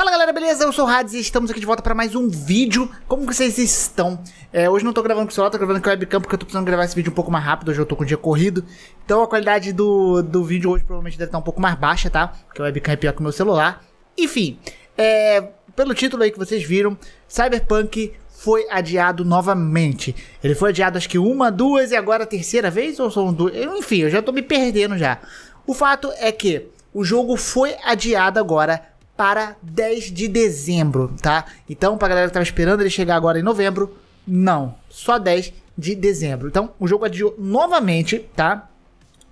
Fala galera, beleza? Eu sou o Hades e estamos aqui de volta para mais um vídeo. Como que vocês estão? É, hoje não tô gravando com o celular, tô gravando com o webcam porque eu tô precisando gravar esse vídeo um pouco mais rápido. Hoje eu tô com o dia corrido. Então a qualidade do, do vídeo hoje provavelmente deve estar um pouco mais baixa, tá? Porque o webcam é pior que o meu celular. Enfim, é, pelo título aí que vocês viram, Cyberpunk foi adiado novamente. Ele foi adiado acho que uma, duas e agora a terceira vez ou são duas? Enfim, eu já tô me perdendo já. O fato é que o jogo foi adiado agora para 10 de dezembro, tá? Então, pra galera que tava esperando ele chegar agora em novembro, não, só 10 de dezembro. Então, o jogo adiou novamente, tá?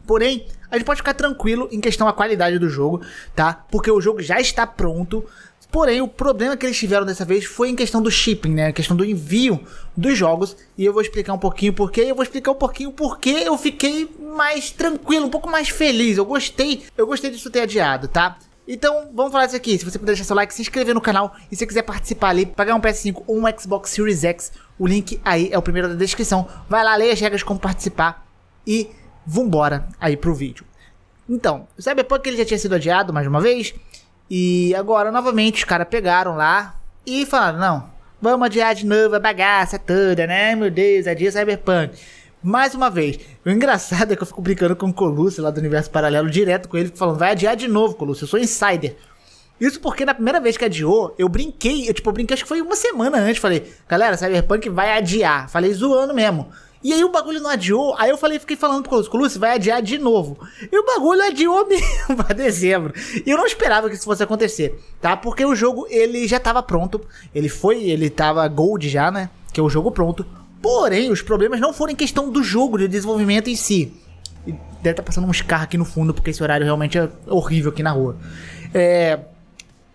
Porém, a gente pode ficar tranquilo em questão à qualidade do jogo, tá? Porque o jogo já está pronto. Porém, o problema que eles tiveram dessa vez foi em questão do shipping, né? A questão do envio dos jogos. E eu vou explicar um pouquinho porquê. Eu vou explicar um pouquinho porquê eu fiquei mais tranquilo, um pouco mais feliz. Eu gostei, eu gostei disso ter adiado, tá? Então, vamos falar disso aqui. Se você puder deixar seu like, se inscrever no canal e se você quiser participar ali, pagar um PS5 ou um Xbox Series X, o link aí é o primeiro da descrição. Vai lá, leia as regras como participar e vambora aí pro vídeo. Então, o Cyberpunk ele já tinha sido adiado mais uma vez e agora novamente os caras pegaram lá e falaram, não, vamos adiar de novo a bagaça toda, né? Meu Deus, adia é Cyberpunk. Mais uma vez, o engraçado é que eu fico brincando com o Colucci lá do Universo Paralelo, direto com ele, falando, vai adiar de novo, Colucci, eu sou insider. Isso porque na primeira vez que adiou, eu brinquei, eu tipo, eu brinquei, acho que foi uma semana antes, falei, galera, Cyberpunk vai adiar. Falei zoando mesmo. E aí o bagulho não adiou, aí eu falei, fiquei falando pro Colucci, Colucci, vai adiar de novo. E o bagulho adiou mesmo pra dezembro. E eu não esperava que isso fosse acontecer, tá? Porque o jogo, ele já tava pronto, ele foi, ele tava gold já, né? Que é o jogo pronto. Porém, os problemas não foram em questão do jogo, de desenvolvimento em si. Deve estar tá passando uns carros aqui no fundo, porque esse horário realmente é horrível aqui na rua. É,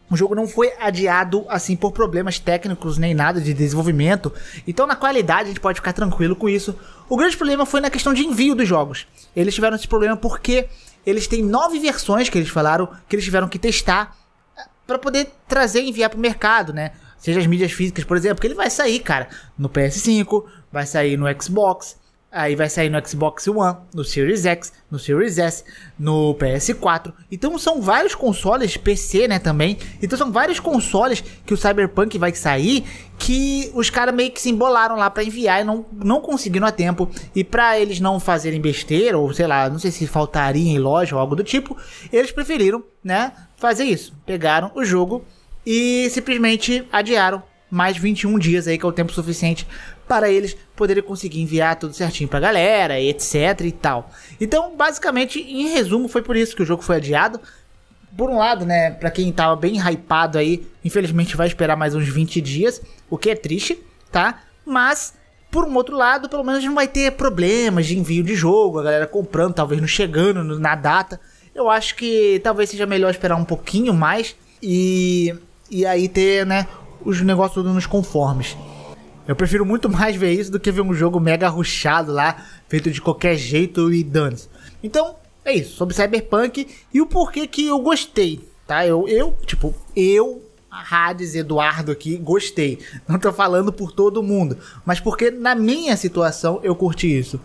o jogo não foi adiado assim por problemas técnicos nem nada de desenvolvimento, então na qualidade a gente pode ficar tranquilo com isso. O grande problema foi na questão de envio dos jogos. Eles tiveram esse problema porque eles têm nove versões que eles falaram que eles tiveram que testar eh, para poder trazer e enviar para o mercado, né? seja as mídias físicas, por exemplo, que ele vai sair, cara, no PS5, vai sair no Xbox, aí vai sair no Xbox One, no Series X, no Series S, no PS4. Então são vários consoles, PC, né, também. Então são vários consoles que o Cyberpunk vai sair que os caras meio que se embolaram lá para enviar e não, não conseguiram a tempo. E para eles não fazerem besteira, ou sei lá, não sei se faltaria em loja ou algo do tipo, eles preferiram, né, fazer isso. Pegaram o jogo e simplesmente adiaram mais 21 dias aí, que é o tempo suficiente para eles poderem conseguir enviar tudo certinho pra galera, etc e tal. Então, basicamente, em resumo, foi por isso que o jogo foi adiado. Por um lado, né, para quem tava bem hypado aí, infelizmente vai esperar mais uns 20 dias, o que é triste, tá? Mas por um outro lado, pelo menos não vai ter problemas de envio de jogo, a galera comprando, talvez não chegando na data. Eu acho que talvez seja melhor esperar um pouquinho mais e e aí ter, né, os negócios todos nos conformes. Eu prefiro muito mais ver isso do que ver um jogo mega ruchado lá, feito de qualquer jeito e danos Então, é isso, sobre Cyberpunk e o porquê que eu gostei, tá? Eu, eu tipo, eu, Hades Eduardo aqui, gostei. Não tô falando por todo mundo, mas porque na minha situação eu curti isso.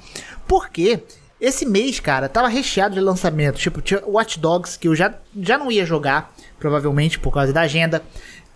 Porque esse mês, cara, tava recheado de lançamentos, tipo, tinha Watch Dogs que eu já, já não ia jogar, provavelmente por causa da agenda.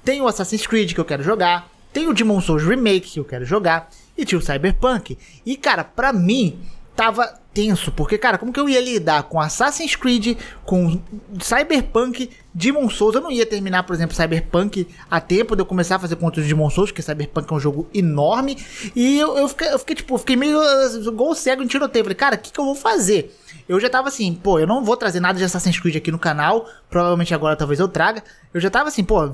Tem o Assassin's Creed que eu quero jogar, tem o Demon Souls Remake que eu quero jogar e tinha o Cyberpunk. E cara, para mim, tava tenso, porque, cara, como que eu ia lidar com Assassin's Creed, com Cyberpunk, Demon Souls? Eu não ia terminar, por exemplo, Cyberpunk a tempo de eu começar a fazer conteúdo de Demon Souls, porque Cyberpunk é um jogo enorme. E eu, eu, fiquei, eu fiquei, tipo, fiquei meio uh, gol cego em tiroteio. Falei, cara, o que, que eu vou fazer? Eu já tava assim, pô, eu não vou trazer nada de Assassin's Creed aqui no canal, provavelmente agora talvez eu traga. Eu já tava assim, pô,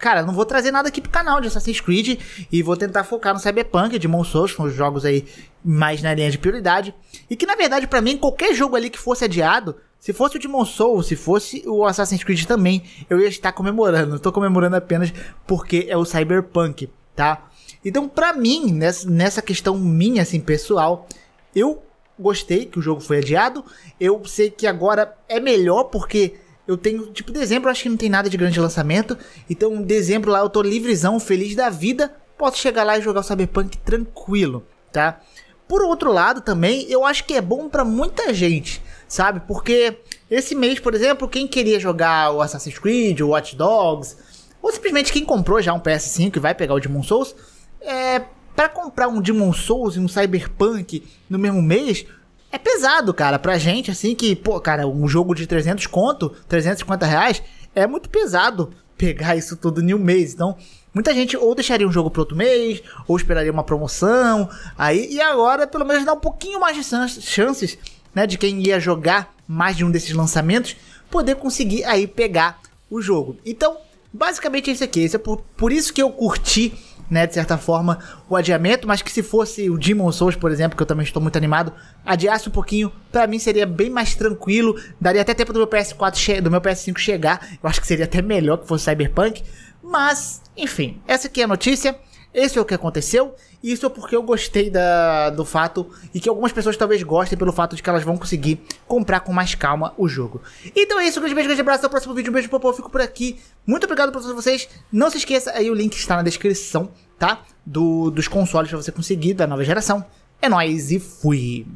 cara, não vou trazer nada aqui pro canal de Assassin's Creed e vou tentar focar no Cyberpunk, de Souls, com os jogos aí mais na linha de prioridade. E que na verdade para mim qualquer jogo ali que fosse adiado, se fosse o Demon Souls, se fosse o Assassin's Creed também, eu ia estar comemorando. Não tô comemorando apenas porque é o Cyberpunk, tá? Então, pra mim, nessa questão minha, assim, pessoal, eu gostei que o jogo foi adiado. Eu sei que agora é melhor porque eu tenho, tipo, dezembro acho que não tem nada de grande lançamento. Então, dezembro lá eu tô livrezão, feliz da vida. Posso chegar lá e jogar o Cyberpunk tranquilo, tá? Por outro lado, também, eu acho que é bom para muita gente, sabe? Porque esse mês, por exemplo, quem queria jogar o Assassin's Creed, o Watch Dogs, ou simplesmente quem comprou já um PS5 e vai pegar o Demon Souls, é, para comprar um Demon Souls e um Cyberpunk no mesmo mês, é pesado, cara, pra gente, assim, que, pô, cara, um jogo de 300 conto, 350 reais, é muito pesado pegar isso tudo em um mês. Então, muita gente ou deixaria um jogo pro outro mês, ou esperaria uma promoção, aí, e agora, pelo menos, dá um pouquinho mais de chances, né, de quem ia jogar mais de um desses lançamentos, poder conseguir aí pegar o jogo. Então, basicamente é isso aqui, esse é por, por isso que eu curti né, de certa forma, o adiamento, mas que se fosse o Demon Souls, por exemplo, que eu também estou muito animado, adiasse um pouquinho, para mim seria bem mais tranquilo, daria até tempo do meu PS4, do meu PS5 chegar. Eu acho que seria até melhor que fosse Cyberpunk, mas enfim, essa aqui é a notícia. Esse é o que aconteceu, e isso é porque eu gostei da, do fato, e que algumas pessoas talvez gostem pelo fato de que elas vão conseguir comprar com mais calma o jogo. Então é isso, um grande beijo, grande abraço, até o próximo vídeo, um beijo, popô, fico por aqui. Muito obrigado por todos vocês, não se esqueça, aí o link está na descrição, tá? Do, dos consoles para você conseguir da nova geração. É nóis e fui!